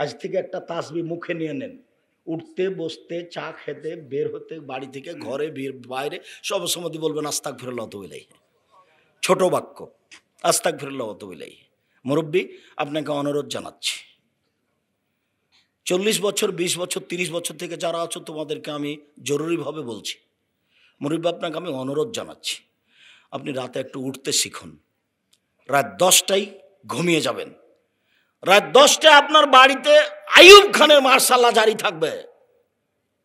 আজ থেকে একটা তাসবি মুখে নিয়ে নেন উঠতে বসতে চা খেতে বের হতে বাড়ি থেকে ঘরে বাইরে সব সময় বলবেন আস্তাক ফিরল অত বিলাই ছোট বাক্য আস্তাক ফিরল অত বিলাই মুরব্বী আপনাকে অনুরোধ জানাচ্ছি চল্লিশ বছর ২০ বছর ৩০ বছর থেকে যারা আছো তোমাদেরকে আমি জরুরিভাবে বলছি মুরব্বী আপনাকে আমি অনুরোধ জানাচ্ছি আপনি রাতে একটু উঠতে শিখুন রাত দশটায় ঘুমিয়ে যাবেন রাত দশটায় আপনার বাড়িতে আয়ুব খানের মার্শাল্লাহ জারি থাকবে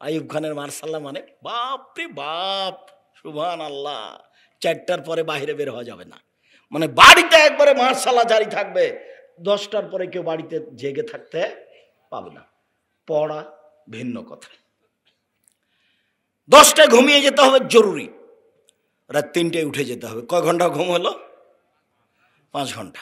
আয়ুব খানের মার্শাল্লাহ মানে বাপ রে বাপ সুভান আল্লাহ চারটার পরে বাহিরে বের হওয়া যাবে না মানে বাড়িতে একবারে মার্শাল্লাহ জারি থাকবে দশটার পরে কেউ বাড়িতে জেগে থাকতে পাবে না পড়া ভিন্ন কথা দশটায় ঘুমিয়ে যেতে হবে জরুরি রাত তিনটায় উঠে যেতে হবে কয় ঘন্টা ঘুম হলো পাঁচ ঘন্টা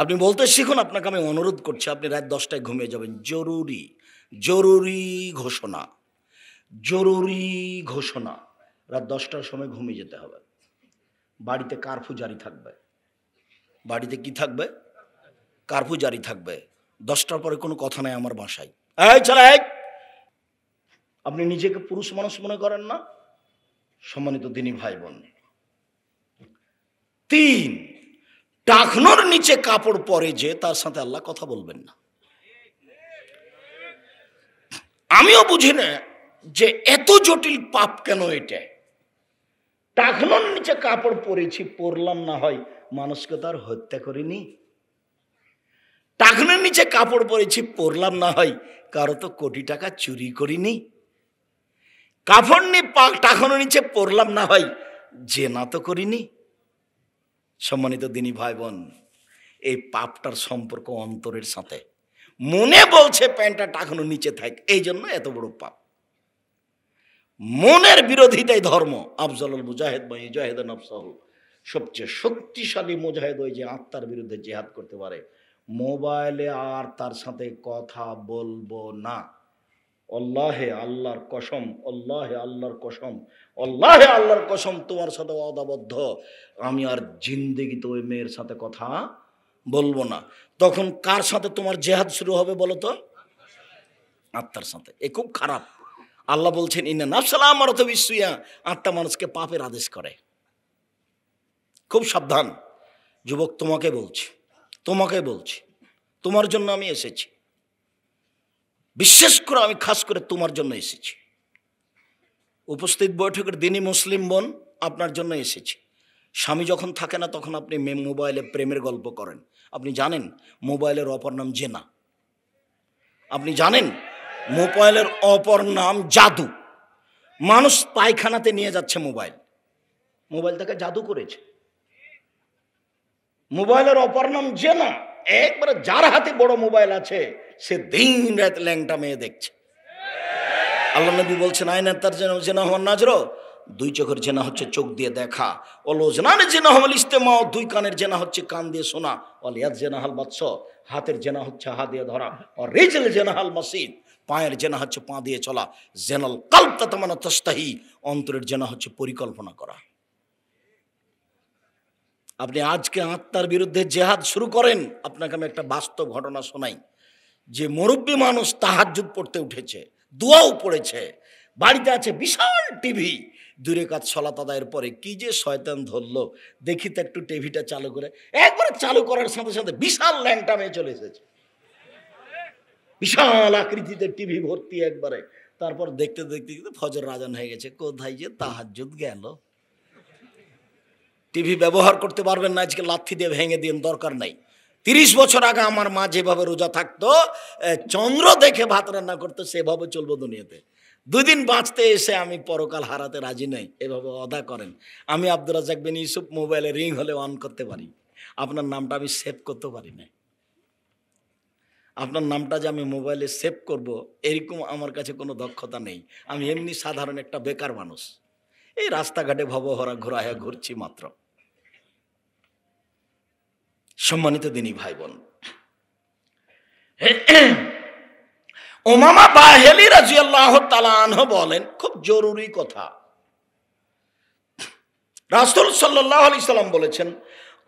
আপনি বলতে শিখুন আপনাকে আমি অনুরোধ করছি আপনি রাত দশটায় ঘুমিয়ে যাবেন জরুরি জরুরি ঘোষণা জরুরি ঘোষণা রাত দশটার সময় ঘুমিয়ে যেতে হবে বাড়িতে কারফু জারি থাকবে বাড়িতে কি থাকবে কারফু জারি থাকবে দশটার পরে কোনো কথা নাই আমার বাসায় এই আপনি নিজেকে পুরুষ মানুষ মনে করেন না সম্মানিত দিনী ভাই বোন তিন টাকনোর নিচে কাপড় পরে যে তার সাথে আল্লাহ কথা বলবেন না আমিও বুঝি না যে এত জটিল পাপ কেন এটা টাকনোর নিচে কাপড় পরেছি পরলাম না হয় মানুষকে তার হত্যা করিনি টাকনোর নিচে কাপড় পরেছি পরলাম না হয় কারো তো কোটি টাকা চুরি করিনি কাপড় নিয়ে টাকনোর নিচে পরলাম না হয় জেনা তো করিনি সম্মানিত দিনী ভাই বোন এই পাপটার সম্পর্ক অন্তরের সাথে মনে বলছে প্যান্টটা টাকানো নিচে থাক এই জন্য এত বড় পাপ মনের বিরোধিতাই ধর্ম আফজল মুজাহেদ বা ইজাহেদ আফসল সবচেয়ে শক্তিশালী মুজাহেদ ওই যে আত্মার বিরুদ্ধে জেহাদ করতে পারে মোবাইলে আর তার সাথে কথা বলবো না অল্লাহে আল্লাহর কসম অল্লাহে আল্লাহর কসম অল্লাহ আল্লাহর কসম তোমার সাথে অদাবদ্ধ আমি আর তো ওই মেয়ের সাথে কথা বলবো না তখন কার সাথে তোমার জেহাদ শুরু হবে বলো তো আত্মার সাথে এ খুব খারাপ আল্লাহ বলছেন ইনা নাফসালাম তো বিশ্বইয়া আত্মা মানুষকে পাপের আদেশ করে খুব সাবধান যুবক তোমাকে বলছি তোমাকে বলছি তোমার জন্য আমি এসেছি বিশেষ করে আমি খাস করে তোমার জন্য এসেছি উপস্থিত বৈঠকের দিনই মুসলিম বোন আপনার জন্য এসেছে স্বামী যখন থাকে না তখন আপনি মোবাইলে প্রেমের গল্প করেন আপনি জানেন মোবাইলের অপর নাম জেনা আপনি জানেন মোবাইলের অপর নাম জাদু মানুষ পায়খানাতে নিয়ে যাচ্ছে মোবাইল মোবাইল তাকে জাদু করেছে মোবাইলের অপর নাম জেনা একবারে যার হাতে বড় মোবাইল আছে সে দিন রাত ল্যাংটা মেয়ে দেখছে আল্লাহ নবী বলছেন আয়না তার যেন জেনা হওয়ার নাজরো দুই চোখের জেনা হচ্ছে চোখ দিয়ে দেখা অলজনানের জেনা হল ইস্তেমা দুই কানের জেনা হচ্ছে কান দিয়ে শোনা অল ইয়াদ জেনা হাল বাদশ হাতের জেনা হচ্ছে হা দিয়ে ধরা অ রেজেল জেনা হাল মাসিদ পায়ের জেনা হচ্ছে পা দিয়ে চলা জেনাল কালতা মানে তস্তাহি অন্তরের জেনা হচ্ছে পরিকল্পনা করা আপনি আজকে আত্মার বিরুদ্ধে জেহাদ শুরু করেন আপনাকে আমি একটা বাস্তব ঘটনা শোনাই যে মুরব্বী মানুষ তাহাজুদ পড়তে উঠেছে দোয়াও পড়েছে বাড়িতে আছে বিশাল টিভি দূরে কাজ ছলা তাদের পরে কি যে শয়তান ধরলো দেখি তো একটু টিভিটা চালু করে একবার চালু করার সাথে সাথে বিশাল ল্যাংটা মেয়ে চলে এসেছে বিশাল আকৃতিতে টিভি ভর্তি একবারে তারপর দেখতে দেখতে কিন্তু ফজর রাজান হয়ে গেছে কোথায় যে তাহার যুদ্ধ গেল টিভি ব্যবহার করতে পারবেন না আজকে লাথি দিয়ে ভেঙে দিন দরকার নাই তিরিশ বছর আগে আমার মা যেভাবে রোজা থাকতো চন্দ্র দেখে ভাত রান্না করতো সেভাবে চলবো দুনিয়াতে দুদিন বাঁচতে এসে আমি পরকাল হারাতে রাজি নাই এভাবে অদা করেন আমি আব্দুল রাজাক বিন ইউসুফ মোবাইলে রিং হলে অন করতে পারি আপনার নামটা আমি সেভ করতে পারি না আপনার নামটা যে আমি মোবাইলে সেভ করব এরকম আমার কাছে কোনো দক্ষতা নেই আমি এমনি সাধারণ একটা বেকার মানুষ এই রাস্তাঘাটে ভবহরা ঘোরা ঘুরছি মাত্র সম্মানিত দিনী ভাই বোন ওমামা বাহেলি রাজি আল্লাহ তালাহ বলেন খুব জরুরি কথা রাসুল সাল্লাহ আলি সাল্লাম বলেছেন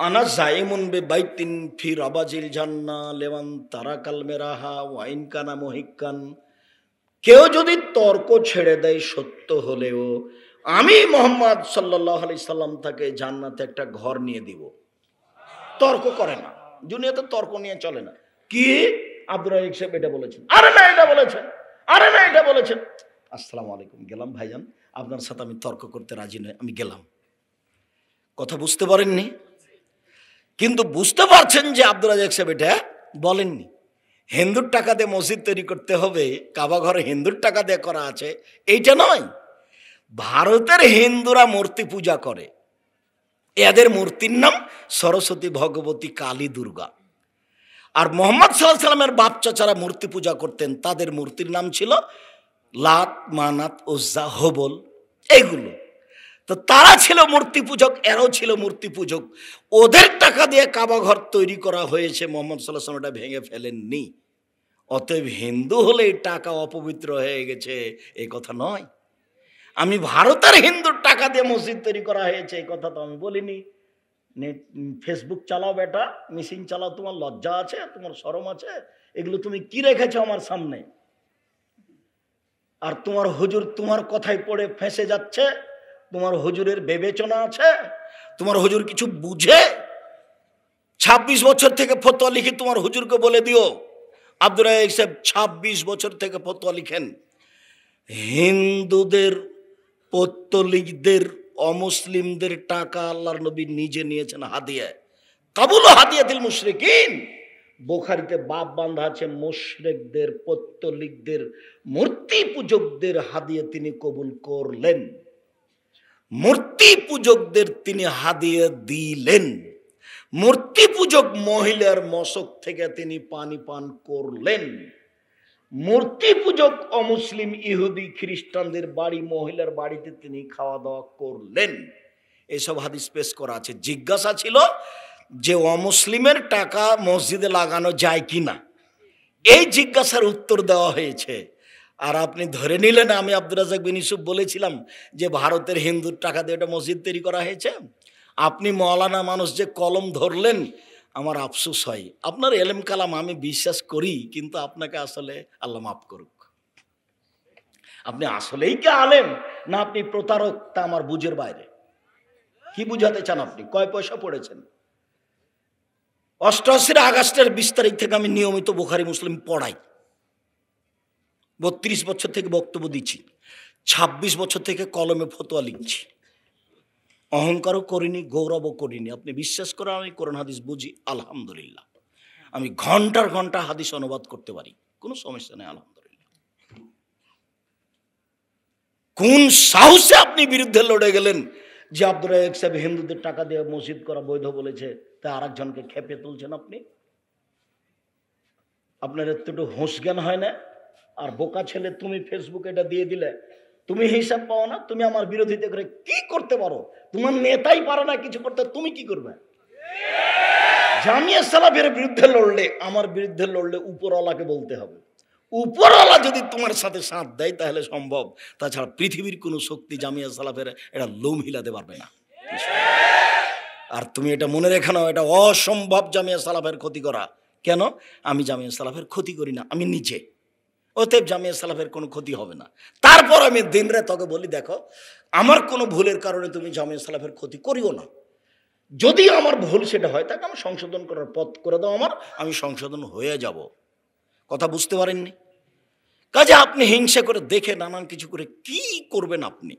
আনা জাইমুন বে বাইতিন ফি রাবাজিল জান্না লেওয়ান তারা কালমেরাহা ওয়াইন কানা মহিকান কেউ যদি তর্ক ছেড়ে দেয় সত্য হলেও আমি মোহাম্মদ সাল্লাহ আলি সাল্লাম তাকে জান্নাতে একটা ঘর নিয়ে দিব তর্ক করে না দুনিয়াতে তর্ক নিয়ে চলে না কি আব্দুর রাজিক সাহেব এটা বলেছেন আরে না এটা বলেছেন আরে না এটা বলেছেন আসসালামু আলাইকুম গেলাম ভাইজান আপনার সাথে আমি তর্ক করতে রাজি নয় আমি গেলাম কথা বুঝতে পারেননি কিন্তু বুঝতে পারছেন যে আব্দুল রাজাক সাহেব এটা বলেননি হিন্দুর টাকা দিয়ে মসজিদ তৈরি করতে হবে কাবা ঘরে হিন্দুর টাকা দিয়ে করা আছে এইটা নয় ভারতের হিন্দুরা মূর্তি পূজা করে এদের মূর্তির নাম সরস্বতী ভগবতী কালী দুর্গা আর মোহাম্মদ সাল্লাহ সাল্লামের বাপ চাচারা মূর্তি পূজা করতেন তাদের মূর্তির নাম ছিল লাত মানাত ওজ্জা হবল এগুলো তো তারা ছিল মূর্তি পূজক এরাও ছিল মূর্তি পূজক ওদের টাকা দিয়ে কাবাঘর তৈরি করা হয়েছে মোহাম্মদ সাল্লাহ সাল্লাম এটা ভেঙে ফেলেননি অতএব হিন্দু হলে টাকা অপবিত্র হয়ে গেছে এ কথা নয় আমি ভারতের হিন্দুর টাকা দিয়ে মসজিদ তৈরি করা হয়েছে এই কথা তো আমি বলিনি ফেসবুক চালাও বেটা মেশিন চালাও তোমার লজ্জা আছে তোমার সরম আছে এগুলো তুমি কি রেখেছো আমার সামনে আর তোমার হুজুর তোমার কথায় পড়ে ফেঁসে যাচ্ছে তোমার হুজুরের বিবেচনা আছে তোমার হুজুর কিছু বুঝে ২৬ বছর থেকে ফতোয়া লিখে তোমার হুজুরকে বলে দিও আব্দুল সাহেব ছাব্বিশ বছর থেকে ফতোয়া লিখেন হিন্দুদের পত্তলিকদের অমুসলিমদের টাকা আল্লাহর নবী নিজে নিয়েছেন হাদিয়ায় কাবুল দিল মুশরিকিন বোখারিতে বাপ বান্ধা আছে মুশরেকদের পত্তলিকদের মূর্তি পূজকদের হাদিয়া তিনি কবুল করলেন মূর্তি পূজকদের তিনি হাদিয়া দিলেন মূর্তি পূজক মহিলার মশক থেকে তিনি পানি পান করলেন মূর্তি পূজক অমুসলিম ইহুদি খ্রিস্টানদের বাড়ি মহিলার বাড়িতে তিনি খাওয়া দাওয়া করলেন এসব হাদিস পেশ করা আছে জিজ্ঞাসা ছিল যে অমুসলিমের টাকা মসজিদে লাগানো যায় কি না এই জিজ্ঞাসার উত্তর দেওয়া হয়েছে আর আপনি ধরে নিলেন আমি আব্দুল রাজাক বিন ইসুফ বলেছিলাম যে ভারতের হিন্দুর টাকা দিয়ে ওটা মসজিদ তৈরি করা হয়েছে আপনি মলানা মানুষ যে কলম ধরলেন আমার আফসোস হয় আপনার এলেম কালাম আমি বিশ্বাস করি কিন্তু আপনাকে আসলে আল্লাহ মাফ করুক আপনি আসলেই কি আলেম না আপনি প্রতারক তা আমার বুঝের বাইরে কি বুঝাতে চান আপনি কয় পয়সা পড়েছেন অষ্টআশির আগস্টের বিশ তারিখ থেকে আমি নিয়মিত বুখারি মুসলিম পড়াই বত্রিশ বছর থেকে বক্তব্য দিচ্ছি ২৬ বছর থেকে কলমে ফতোয়া লিখছি অহংকারও করিনি গৌরবও করিনি আপনি বিশ্বাস করেন আমি কোরআন হাদিস বুঝি আলহামদুলিল্লাহ আমি ঘন্টার ঘন্টা হাদিস অনুবাদ করতে পারি কোনো সমস্যা নেই আলহামদুলিল্লাহ কোন সাহসে আপনি বিরুদ্ধে লড়ে গেলেন যে আব্দুল রাজাক সাহেব হিন্দুদের টাকা দিয়ে মসজিদ করা বৈধ বলেছে তা আরেকজনকে খেপে তুলছেন আপনি আপনার একটু হোস জ্ঞান হয় না আর বোকা ছেলে তুমি ফেসবুকে এটা দিয়ে দিলে তুমি হিসাব পাও না তুমি আমার বিরোধিতা করে কি করতে পারো তোমার নেতাই পারে না কিছু করতে তুমি কি করবে জামিয়া সালাফের বিরুদ্ধে লড়লে আমার বিরুদ্ধে লড়লে উপরওয়ালাকে বলতে হবে উপরওয়ালা যদি তোমার সাথে সাথ দেয় তাহলে সম্ভব তাছাড়া পৃথিবীর কোনো শক্তি জামিয়া সালাফের এটা লোম হিলাতে পারবে না আর তুমি এটা মনে রেখে নাও এটা অসম্ভব জামিয়া সালাফের ক্ষতি করা কেন আমি জামিয়া সালাফের ক্ষতি করি না আমি নিচে অতএব জামিয়া সালাফের কোনো ক্ষতি হবে না তারপর আমি দিনরে তোকে বলি দেখো আমার কোনো ভুলের কারণে তুমি জামিয়া সালাফের ক্ষতি করিও না যদি আমার ভুল সেটা হয় তাকে আমি সংশোধন করার পথ করে দাও আমার আমি সংশোধন হয়ে যাব কথা বুঝতে পারেননি কাজে আপনি হিংসা করে দেখে নানান কিছু করে কি করবেন আপনি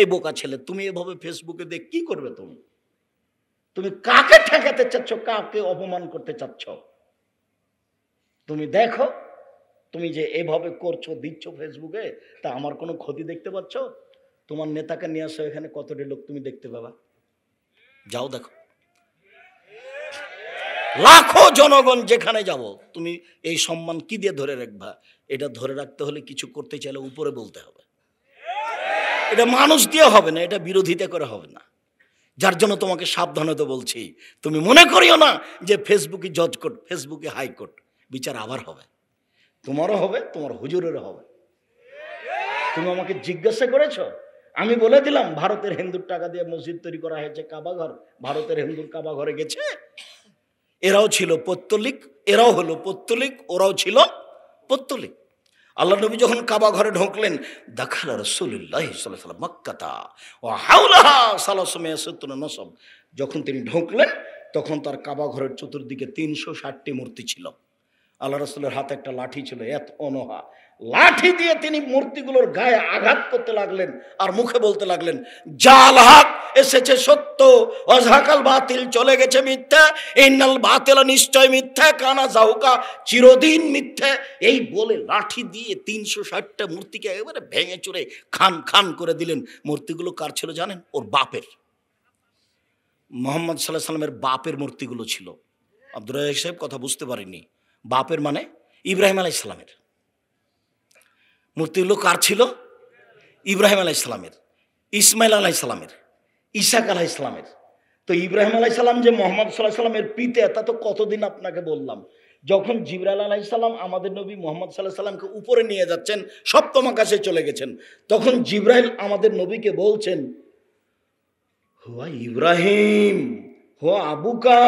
এই বোকা ছেলে তুমি এভাবে ফেসবুকে দেখ কি করবে তুমি তুমি কাকে ঠেকাতে চাচ্ছ কাকে অপমান করতে চাচ্ছ তুমি দেখো তুমি যে এভাবে করছো দিচ্ছ ফেসবুকে তা আমার কোনো ক্ষতি দেখতে পাচ্ছ তোমার নেতাকে নিয়ে আসো এখানে কতটি লোক তুমি দেখতে পাবা যাও দেখো লাখো জনগণ যেখানে যাব তুমি এই সম্মান কি দিয়ে ধরে রাখবা এটা ধরে রাখতে হলে কিছু করতে চাইলে উপরে বলতে হবে এটা মানুষ দিয়ে হবে না এটা বিরোধিতা করে হবে না যার জন্য তোমাকে সাবধানতা বলছি তুমি মনে করিও না যে ফেসবুকে জজ কোর্ট ফেসবুকে হাইকোর্ট বিচার আবার হবে তোমারও হবে তোমার হুজুরেরও হবে তুমি আমাকে জিজ্ঞাসা করেছ আমি বলে দিলাম ভারতের হিন্দুর টাকা দিয়ে মসজিদ তৈরি করা হয়েছে কাবা ঘর ভারতের হিন্দুর কাবা ঘরে গেছে এরাও ছিল পত্তলিক এরাও হলো পত্তলিক ওরাও ছিল পত্তলিক আল্লাহ নবী যখন কাবা ঘরে ঢুকলেন দেখাল রসুল্লাহ ও হাউলাহা যখন তিনি ঢুকলেন তখন তার কাবা ঘরের চতুর্দিকে তিনশো ষাটটি মূর্তি ছিল আল্লাহ রসুলের হাতে একটা লাঠি ছিল এত অনহা লাঠি দিয়ে তিনি মূর্তিগুলোর গায়ে আঘাত করতে লাগলেন আর মুখে বলতে লাগলেন জাল হাত এসেছে সত্য অঝাকাল বাতিল চলে গেছে মিথ্যা ইন্নাল বাতিল নিশ্চয় মিথ্যা কানা জাহুকা চিরদিন মিথ্যা এই বলে লাঠি দিয়ে তিনশো ষাটটা মূর্তিকে একেবারে ভেঙে চড়ে খান খান করে দিলেন মূর্তিগুলো কার ছিল জানেন ওর বাপের মোহাম্মদ সাল্লাহ সাল্লামের বাপের মূর্তিগুলো ছিল আব্দুর সাহেব কথা বুঝতে পারেনি বাপের মানে ইব্রাহিম আলাহ ইসলামের মূর্তিগুলো কার ছিল ইব্রাহিম আলাহ ইসলামের ইসমাইল আলাহ ইসলামের ইসাক আলাহ ইসলামের তো ইব্রাহিম আলাহ ইসলাম যে মোহাম্মদ সাল্লাহ সাল্লামের পিতা তা তো কতদিন আপনাকে বললাম যখন জিবরাল আলাহ ইসলাম আমাদের নবী মোহাম্মদ সাল্লাহ সাল্লামকে উপরে নিয়ে যাচ্ছেন সপ্তম আকাশে চলে গেছেন তখন জিব্রাইল আমাদের নবীকে বলছেন হুয়া ইব্রাহিম হোয়া আবুকা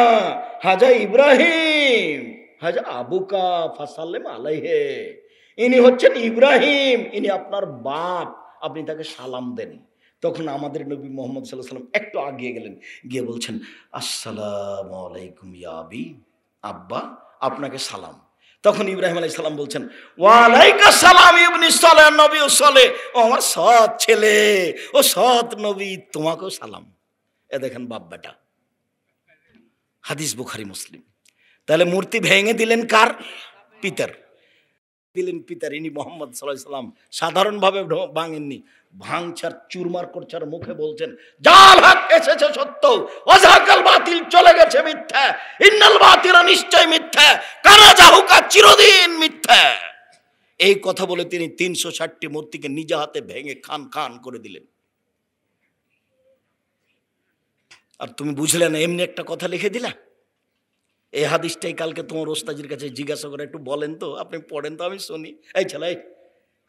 হাজা ইব্রাহিম হাজা আবুকা ফাসালেম আলাইহে ইনি হচ্ছেন ইব্রাহিম ইনি আপনার বাপ আপনি তাকে সালাম দেন তখন আমাদের নবী মোহাম্মদ সাল্লাহ সাল্লাম একটু আগিয়ে গেলেন গিয়ে বলছেন আসসালাম আলাইকুম ইয়াবি আব্বা আপনাকে সালাম তখন ইব্রাহিম আলাই সালাম বলছেন ওয়ালাইকা সালাম ইবনি সালাম নবী ও সলে ও আমার সৎ ছেলে ও সৎ নবী তোমাকেও সালাম এ দেখেন বাপ বেটা হাদিস বুখারি মুসলিম তাহলে মূর্তি ভেঙে দিলেন কার পিতার দিলেন পিতার ইনি মোহাম্মদ সাল্লাহ সাল্লাম সাধারণভাবে ভাঙেননি ভাঙছার চুরমার করছার মুখে বলছেন জাল হাত এসেছে সত্য অজাকাল বাতিল চলে গেছে মিথ্যা ইন্নাল বাতিল নিশ্চয় মিথ্যা কারা জাহুকা চিরদিন মিথ্যা এই কথা বলে তিনি তিনশো ষাটটি মূর্তিকে নিজ হাতে ভেঙে খান খান করে দিলেন আর তুমি বুঝলে না এমনি একটা কথা লিখে দিলা এই হাদিসটাই কালকে তোমার ওস্তাজির কাছে জিজ্ঞাসা করে একটু বলেন তো আপনি পড়েন তো আমি শুনি এই ছেলে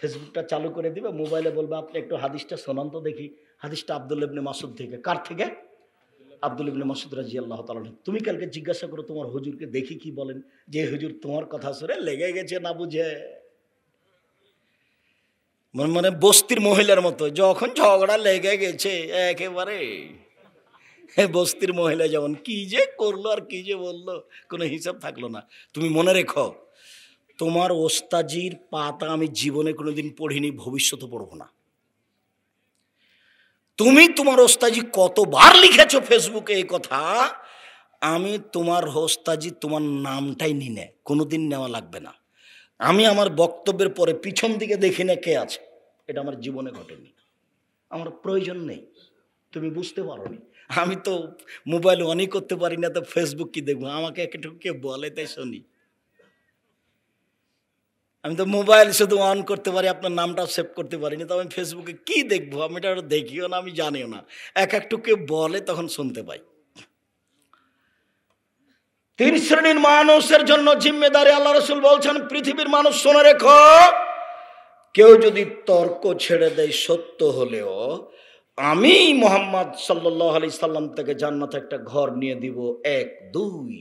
ফেসবুকটা চালু করে দিবে মোবাইলে বলবে আপনি একটু হাদিসটা শোনান তো দেখি হাদিসটা আব্দুল ইবনে মাসুদ থেকে কার থেকে আব্দুল ইবনে মাসুদ রাজি আল্লাহ তাল তুমি কালকে জিজ্ঞাসা করো তোমার হুজুরকে দেখি কি বলেন যে হুজুর তোমার কথা শুনে লেগে গেছে না বুঝে মানে বস্তির মহিলার মতো যখন ঝগড়া লেগে গেছে একেবারে হ্যাঁ, বস্তির মহিলা যেমন কি যে করলো আর কি যে বললো কোনো হিসাব থাকলো না তুমি মনে রেখো তোমার ওস্তাজির পাতা আমি জীবনে কোনোদিন পড়িনি ভবিষ্যতে পড়ব না তুমি তোমার ওস্তাজি কতবার লিখেছো ফেসবুকে এই কথা আমি তোমার ওস্তাজি তোমার নামটাই নিনে কোনোদিন নেওয়া লাগবে না আমি আমার বক্তব্যের পরে পিছন দিকে দেখি না কে আছে এটা আমার জীবনে ঘটেনি আমার প্রয়োজন নেই তুমি বুঝতে পারো আমি তো মোবাইল অনই করতে পারি না তো ফেসবুক কি দেখবো আমাকে একটু বলে তাই শুনি আমি তো মোবাইল শুধু অন করতে পারি আপনার নামটা সেভ করতে পারি না তো আমি ফেসবুকে কি দেখবো আমি এটা দেখিও না আমি জানিও না এক একটুকে বলে তখন শুনতে পাই তিন শ্রেণীর মানুষের জন্য জিম্মেদারি আল্লাহ রসুল বলছেন পৃথিবীর মানুষ শোনা রেখো কেউ যদি তর্ক ছেড়ে দেয় সত্য হলেও আমি মোহাম্মদ সাল্লাহ আলি সাল্লাম থেকে জান্নাতে একটা ঘর নিয়ে দিব এক দুই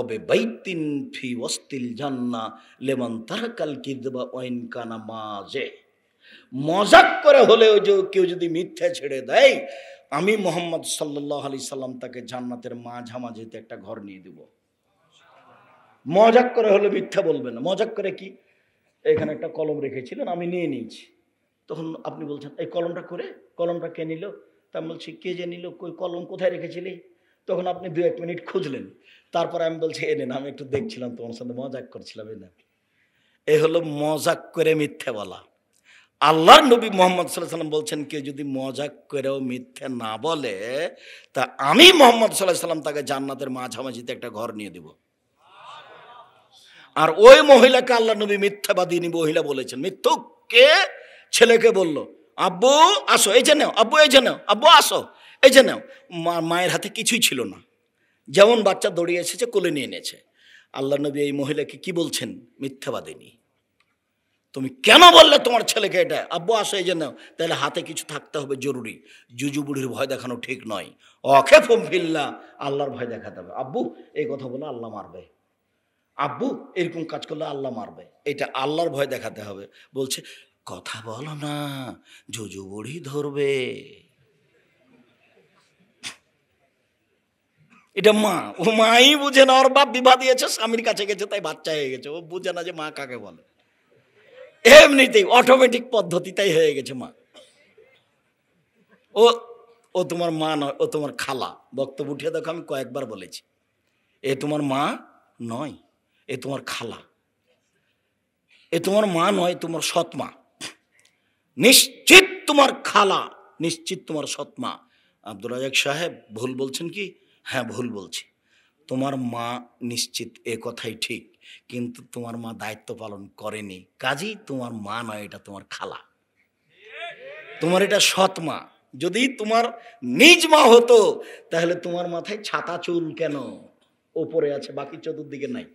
অবে বৈতিন ফি অস্তিল জান্না লেমন তারাকাল কিদবা ওয়াইন কানা মাজে মজাক করে হলেও যে কেউ যদি মিথ্যা ছেড়ে দেয় আমি মোহাম্মদ সাল্লাহ আলি সাল্লাম তাকে জান্নাতের মাঝামাঝিতে একটা ঘর নিয়ে দিব মজাক করে হলে মিথ্যা বলবে না মজাক করে কি এখানে একটা কলম রেখেছিলেন আমি নিয়ে নিয়েছি তখন আপনি বলছেন এই কলমটা করে কলমটা কে নিল তা বলছি কে যে নিল কই কলম কোথায় রেখেছিলি তখন আপনি দু এক মিনিট খুঁজলেন তারপরে আমি বলছি এ নেন আমি একটু দেখছিলাম তোমার সাথে মজাক করছিলাম এ এ হলো মজাক করে মিথ্যে বলা আল্লাহর নবী মোহাম্মদ সাল্লাহ সাল্লাম বলছেন কেউ যদি মজাক করেও মিথ্যে না বলে তা আমি মোহাম্মদ সাল্লাহ সাল্লাম তাকে জান্নাতের মাঝামাঝিতে একটা ঘর নিয়ে দেব আর ওই মহিলাকে আল্লাহ নবী মিথ্যাবাদী মহিলা বলেছেন কে ছেলেকে বলল আব্বু আসো এই যে নেও আব্বু এই যে নেও আব্বু আসো এই যে নেও মায়ের হাতে কিছুই ছিল না যেমন বাচ্চা দড়িয়ে এসেছে কোলে নিয়ে নিয়েছে আল্লাহ নবী এই মহিলাকে কি বলছেন মিথ্যাবাদিনী তুমি কেন বললে তোমার ছেলেকে এটা আব্বু আসো এই জন্য তাহলে হাতে কিছু থাকতে হবে জরুরি জুজু বুড়ির ভয় দেখানো ঠিক নয় অখে ফিল্লা আল্লাহর ভয় দেখাতে হবে আব্বু এই কথা বলে আল্লাহ মারবে আব্বু এরকম কাজ করলে আল্লাহ মারবে এটা আল্লাহর ভয় দেখাতে হবে বলছে কথা বলো না জুজু বুড়ি ধরবে এটা মা ও মাই বুঝে না ওর বাপ বিবাহ দিয়েছে স্বামীর কাছে গেছে তাই বাচ্চা হয়ে গেছে ও বুঝে না যে মা কাকে বলে এমনিতেই অটোমেটিক পদ্ধতিটাই হয়ে গেছে মা ও ও তোমার মা নয় ও তোমার খালা বক্তব্য উঠিয়ে দেখো আমি কয়েকবার বলেছি এ তোমার মা নয় এ তোমার খালা এ তোমার মা নয় তোমার সৎমা নিশ্চিত তোমার খালা নিশ্চিত তোমার সৎমা আব্দুল রাজাক সাহেব ভুল বলছেন কি হ্যাঁ ভুল বলছি তোমার মা নিশ্চিত এ কথাই ঠিক কিন্তু তোমার মা দায়িত্ব পালন করেনি কাজেই তোমার মা নয় এটা তোমার খালা তোমার এটা সৎ মা যদি তোমার নিজ মা হতো তাহলে তোমার মাথায় ছাতা চুল কেন ওপরে আছে বাকি চতুর্দিকে নাই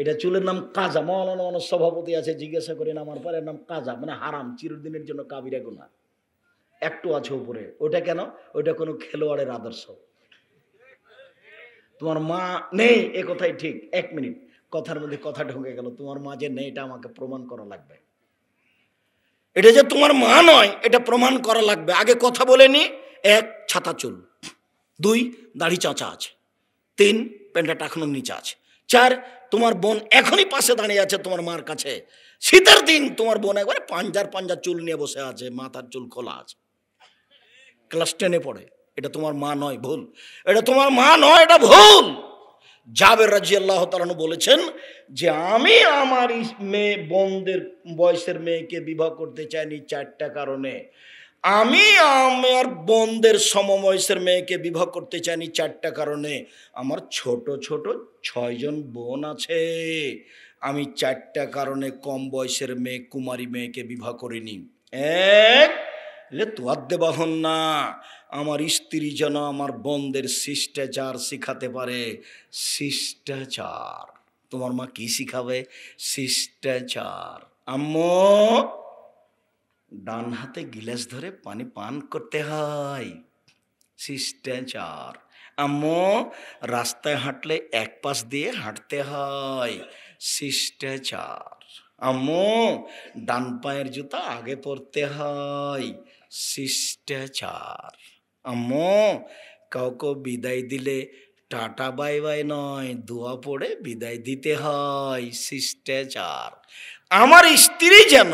এটা চুলের নাম কাজা মৌলানা মানুষ সভাপতি আছে জিজ্ঞাসা করেন আমার পরে নাম কাজা মানে হারাম চিরদিনের জন্য কাবিরা গুণা একটু আছে উপরে ওটা কেন ওটা কোনো খেলোয়াড়ের আদর্শ তোমার মা নেই এ কথাই ঠিক এক মিনিট কথার মধ্যে কথা ঢুকে গেল তোমার মা যে নেই এটা আমাকে প্রমাণ করা লাগবে এটা যে তোমার মা নয় এটা প্রমাণ করা লাগবে আগে কথা বলে নি এক ছাতা চুল দুই দাড়ি চাঁচা আছে তিন প্যান্টটা টাকানোর নিচে আছে চার তোমার বোন এখনই পাশে দাঁড়িয়ে আছে তোমার মার কাছে শীতের দিন তোমার বোন একবারে পাঞ্জার পাঞ্জার চুল নিয়ে বসে আছে মাথার চুল খোলা আছে ক্লাস টেনে পড়ে এটা তোমার মা নয় ভুল এটা তোমার মা নয় এটা ভুল জাবের রাজি আল্লাহ তালানু বলেছেন যে আমি আমার মেয়ে বোনদের বয়সের মেয়েকে বিবাহ করতে চাইনি চারটা কারণে আমি আমার বন্ধের সমবয়সের মেয়েকে বিবাহ করতে চাইনি চারটা কারণে আমার ছোট ছোট ছয়জন বোন আছে আমি চারটা কারণে কম বয়সের মেয়ে কুমারী মেয়েকে বিবাহ করিনি এক তোয়াদ্দে বাহন না আমার স্ত্রী যেন আমার বন্ধের শিষ্টাচার শিখাতে পারে শিষ্টাচার তোমার মা কি শিখাবে শিষ্টাচার আম্মু ডান হাতে গিলাস ধরে পানি পান করতে হয় শিষ্টাচার আম্মু রাস্তায় হাঁটলে এক পাশ দিয়ে হাঁটতে হয় শিষ্টাচার আম্মু ডান পায়ের জুতা আগে পরতে হয় শিষ্টাচার আম্মু কাউকে বিদায় দিলে টাটা বাই বাই নয় দোয়া পড়ে বিদায় দিতে হয় শিষ্টাচার আমার স্ত্রী যেন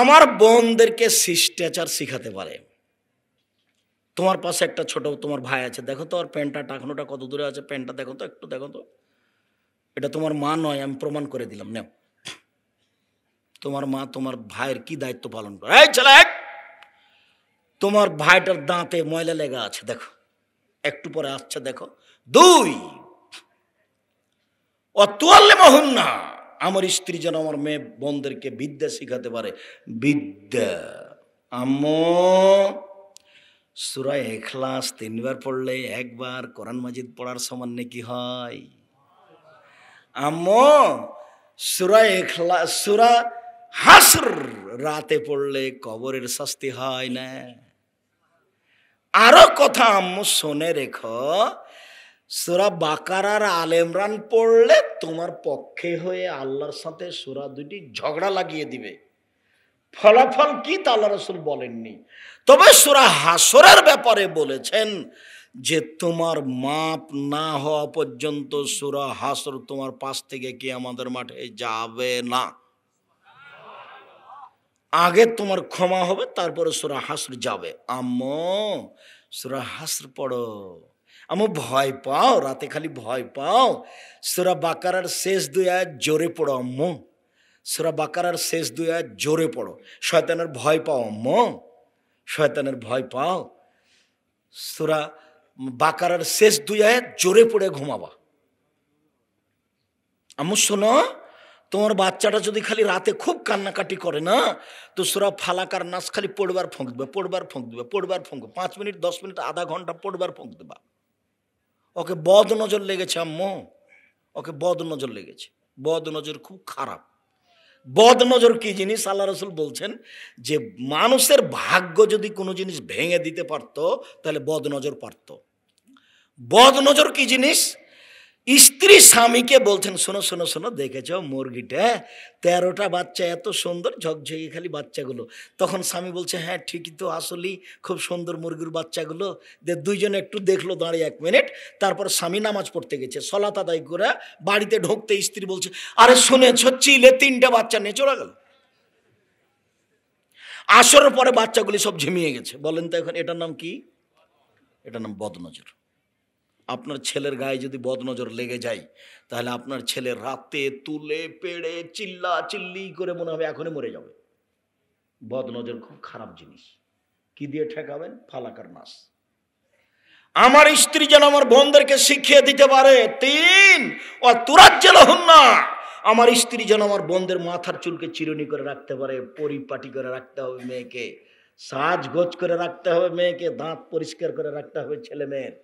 আমার বোনদেরকে শিষ্টাচার শিখাতে পারে তোমার পাশে একটা ছোট তোমার ভাই আছে দেখো তো আর প্যান্টটা টাকনোটা কত দূরে আছে প্যান্টটা দেখো তো একটু দেখো তো এটা তোমার মা নয় আমি প্রমাণ করে দিলাম নেও তোমার মা তোমার ভাইয়ের কি দায়িত্ব পালন করে এই চলে তোমার ভাইটার দাঁতে ময়লা লেগা আছে দেখো একটু পরে আসছে দেখো দুই অতুয়াল্লে মহন্না আমার স্ত্রী যেন আমার মেয়ে বোনদেরকে বিদ্যা শিখাতে পারে বিদ্যা আম সুরায় এখলাস তিনবার পড়লে একবার কোরআন মাজিদ পড়ার সমান নাকি হয় আম সুরা এখলা সুরা হাসর রাতে পড়লে কবরের শাস্তি হয় না আরো কথা আম্মু শোনে রেখো সুরা বাকার আর আল পড়লে তোমার পক্ষে হয়ে আল্লাহর সাথে সুরা দুটি ঝগড়া লাগিয়ে দিবে ফলাফল কি তা আল্লাহ রসুল বলেননি তবে সুরা হাসরের ব্যাপারে বলেছেন যে তোমার মাপ না হওয়া পর্যন্ত সুরা হাসর তোমার পাশ থেকে কি আমাদের মাঠে যাবে না আগে তোমার ক্ষমা হবে তারপরে সুরা হাসর যাবে আম্ম সুরা হাসর পড়ো আমার ভয় পাও রাতে খালি ভয় পাও সুরা বাকারার শেষ দুই আয়াত জোরে পড়ো অম্ম সুরা বাকারার শেষ দুই জোরে পড়ো শয়তানের ভয় পাও অম্ম শয়তানের ভয় পাও সুরা বাকারার শেষ দুই আয়াত জোরে পড়ে ঘুমাবা আমু শোনো তোমার বাচ্চাটা যদি খালি রাতে খুব কান্নাকাটি করে না তো সুরা ফালাকার নাচ খালি পড়বার ফোঁক দেবে পড়বার ফোঁক দেবে পড়বার ফোঁক পাঁচ মিনিট দশ মিনিট আধা ঘন্টা পড়বার ফোঁক দেবা ওকে বদ নজর লেগেছে আম্মু ওকে বদ নজর লেগেছে বদ নজর খুব খারাপ বদ নজর কি জিনিস আল্লাহ রসুল বলছেন যে মানুষের ভাগ্য যদি কোনো জিনিস ভেঙে দিতে পারতো তাহলে বদ নজর পারত বদ নজর কি জিনিস স্ত্রী স্বামীকে বলছেন শোনো শোনো শোনো দেখেছ মুরগিটা তেরোটা বাচ্চা এত সুন্দর ঝকঝকে খালি বাচ্চাগুলো তখন স্বামী বলছে হ্যাঁ ঠিকই তো আসলেই খুব সুন্দর মুরগির বাচ্চাগুলো যে দুইজন একটু দেখলো দাঁড়িয়ে এক মিনিট তারপর স্বামী নামাজ পড়তে গেছে সলাত আদায় করে বাড়িতে ঢুকতে স্ত্রী বলছে আরে শুনেছ চিলে তিনটা বাচ্চা নিয়ে চলে গেল আসর পরে বাচ্চাগুলি সব ঝিমিয়ে গেছে বলেন তো এখন এটার নাম কি এটার নাম বদনজর আপনার ছেলের গায়ে যদি বদনজর লেগে যায় তাহলে আপনার ছেলে রাতে তুলে পেড়ে চিল্লা চিল্লি করে মনে হবে এখনই মরে যাবে বদনজর খুব খারাপ জিনিস কি দিয়ে ঠেকাবেন ফালাকার নাস আমার স্ত্রী যেন আমার বোনদেরকে শিখিয়ে দিতে পারে তিন ও তুরাজ হন না আমার স্ত্রী যেন আমার বোনদের মাথার চুলকে চিরুনি করে রাখতে পারে পরিপাটি করে রাখতে হবে মেয়েকে সাজগোজ করে রাখতে হবে মেয়েকে দাঁত পরিষ্কার করে রাখতে হবে ছেলে মেয়ের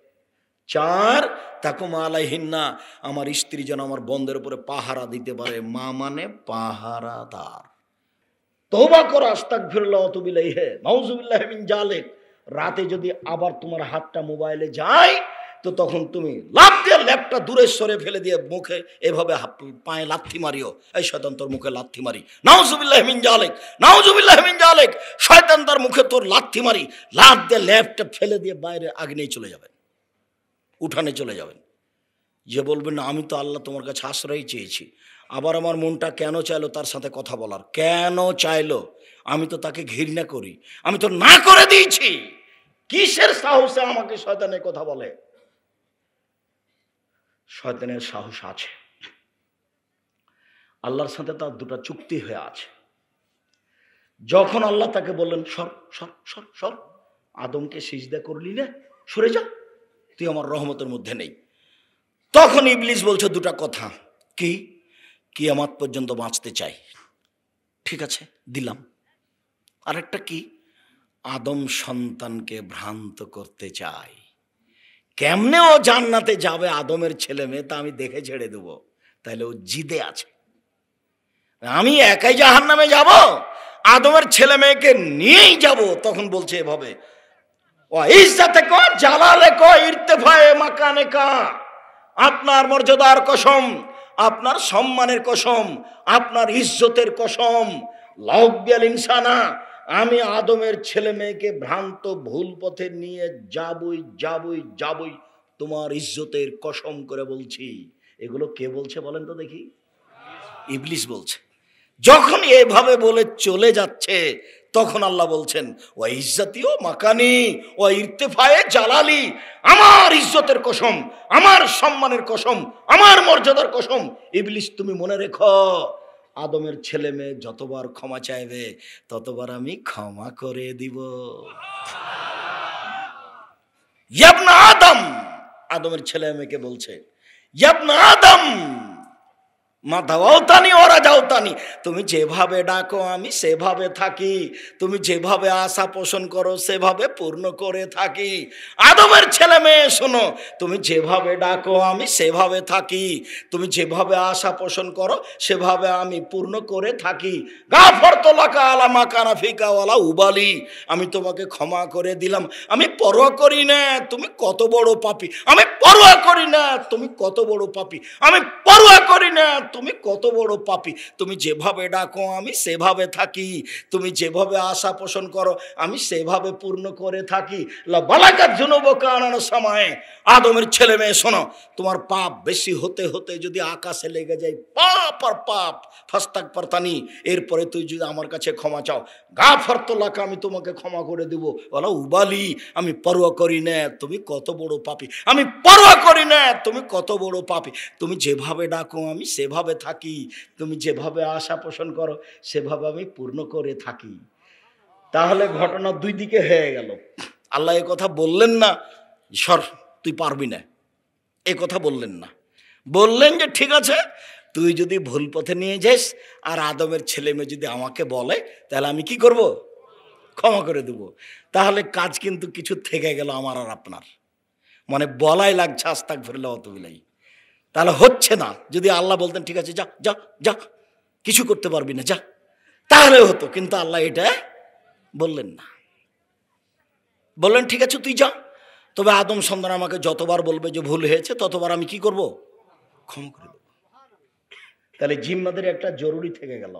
চার তাকুমা আলাইহিন্না আমার স্ত্রী যেন আমার বন্ধের উপরে পাহারা দিতে পারে মা মানে পাহারাদার তোবা করো আস্তাক ফিরল জালেক রাতে যদি আবার তোমার হাতটা মোবাইলে যায় তো তখন তুমি লাভ দিয়ে ল্যাপটা দূরে সরে ফেলে দিয়ে মুখে এভাবে পায়ে লাথি মারিও এই শয়তান তোর মুখে লাথি মারি নাউজুবিল্লাহমিন জালেক নাউজুবিল্লাহমিন জালেক শয়তান তার মুখে তোর লাথি মারি লাফ দিয়ে ল্যাপটা ফেলে দিয়ে বাইরে আগ্নেয় চলে যাবে উঠানে চলে যাবেন যে বলবেন না আমি তো আল্লাহ তোমার কাছে আশ্রয় চেয়েছি আবার আমার মনটা কেন চাইলো তার সাথে কথা বলার কেন চাইলো আমি তো তাকে ঘৃণা করি আমি তো না করে দিয়েছি কিসের সাহসে আমাকে শয়তানের কথা বলে শয়তানের সাহস আছে আল্লাহর সাথে তার দুটা চুক্তি হয়ে আছে যখন আল্লাহ তাকে বললেন সর সর সর সর আদমকে সিজদা করলি না সরে যা তুই আমার রহমতের মধ্যে নেই তখন ইবলিস বলছে দুটা কথা কি কি আমার পর্যন্ত বাঁচতে চাই ঠিক আছে দিলাম আরেকটা কি আদম সন্তানকে ভ্রান্ত করতে চাই কেমনে ও জান্নাতে যাবে আদমের ছেলে মেয়ে তা আমি দেখে ছেড়ে দেব তাহলে ও জিদে আছে আমি একাই জাহান নামে যাব আদমের ছেলে মেয়েকে নিয়েই যাব তখন বলছে এভাবে ইজ্জাতে ক জালালে ক ইর্তেফায়ে মাকানে কা আপনার মর্যাদার কসম আপনার সম্মানের কসম আপনার ইজ্জতের কসম লকবিয়াল ইনসানা আমি আদমের ছেলে মেয়েকে ভ্রান্ত ভুল পথে নিয়ে যাবই যাবই যাবই তোমার ইজ্জতের কসম করে বলছি এগুলো কে বলছে বলেন তো দেখি ইবলিস বলছে যখন এভাবে বলে চলে যাচ্ছে তখন আল্লাহ বলছেন ও ও মাকানি ও ইর্তেফায়ে জালালি আমার ইজ্জতের কসম আমার সম্মানের কসম আমার মর্যাদার কসম ইবলিশ তুমি মনে রেখো আদমের ছেলে মেয়ে যতবার ক্ষমা চাইবে ততবার আমি ক্ষমা করে দিব আদম আদমের ছেলে মেয়েকে বলছে আদম মা দাওয়াও তানি ওরা যাও তানি তুমি যেভাবে ডাকো আমি সেভাবে থাকি তুমি যেভাবে আশা পোষণ করো সেভাবে পূর্ণ করে থাকি আদমের ছেলে মেয়ে শোনো তুমি যেভাবে ডাকো আমি সেভাবে থাকি তুমি যেভাবে আশা পোষণ করো সেভাবে আমি পূর্ণ করে থাকি গা তোলাকা আলা মা কানাফিকাওয়ালা উবালি আমি তোমাকে ক্ষমা করে দিলাম আমি পরোয়া করি না তুমি কত বড় পাপি আমি পরোয়া করি না তুমি কত বড় পাপি আমি পরোয়া করি না তুমি কত বড় পাপি তুমি যেভাবে ডাকো আমি সেভাবে থাকি তুমি যেভাবে আশা পোষণ করো আমি সেভাবে পূর্ণ করে থাকি বালাকার জনব সময়ে আদমের ছেলে মেয়ে শোনো তোমার পাপ বেশি হতে হতে যদি আকাশে লেগে যায় পাপ আর পাপ ফাস্তাক পারতানি এরপরে তুই যদি আমার কাছে ক্ষমা চাও গা ফর্তলাকে আমি তোমাকে ক্ষমা করে দেবো বলো উবালি আমি পরোয়া করি না তুমি কত বড় পাপি আমি পরোয়া করি না তুমি কত বড় পাপি তুমি যেভাবে ডাকো আমি সেভাবে যেভাবে থাকি তুমি যেভাবে আশা পোষণ করো সেভাবে আমি পূর্ণ করে থাকি তাহলে ঘটনা দুই দিকে হয়ে গেল আল্লাহ এ কথা বললেন না সর তুই পারবি না এ কথা বললেন না বললেন যে ঠিক আছে তুই যদি ভুল পথে নিয়ে যাস আর আদমের ছেলে মেয়ে যদি আমাকে বলে তাহলে আমি কি করব ক্ষমা করে দেব তাহলে কাজ কিন্তু কিছু থেকে গেল আমার আর আপনার মানে বলাই লাগছে আস্তাক ফিরলে অত বিলাই তাহলে হচ্ছে না যদি আল্লাহ বলতেন ঠিক আছে যা যা যা কিছু করতে পারবি না যা তাহলে হতো কিন্তু আল্লাহ এটা বললেন না বললেন ঠিক আছে তুই যা তবে আদম সন্তান আমাকে যতবার বলবে যে ভুল হয়েছে ততবার আমি কি করব ক্ষমা করে তাহলে জিম্মাদের একটা জরুরি থেকে গেল